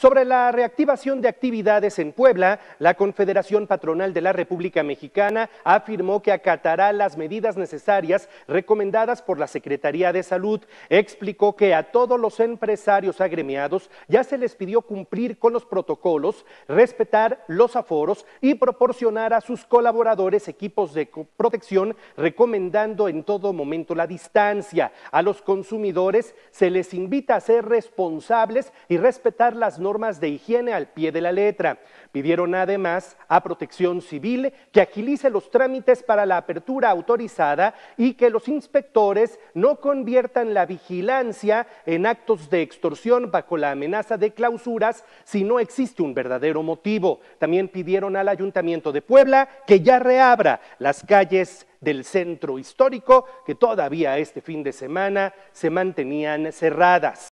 Sobre la reactivación de actividades en Puebla, la Confederación Patronal de la República Mexicana afirmó que acatará las medidas necesarias recomendadas por la Secretaría de Salud. Explicó que a todos los empresarios agremiados ya se les pidió cumplir con los protocolos, respetar los aforos y proporcionar a sus colaboradores equipos de protección, recomendando en todo momento la distancia. A los consumidores se les invita a ser responsables y respetar las normas normas de higiene al pie de la letra. Pidieron además a Protección Civil que agilice los trámites para la apertura autorizada y que los inspectores no conviertan la vigilancia en actos de extorsión bajo la amenaza de clausuras si no existe un verdadero motivo. También pidieron al Ayuntamiento de Puebla que ya reabra las calles del centro histórico que todavía este fin de semana se mantenían cerradas.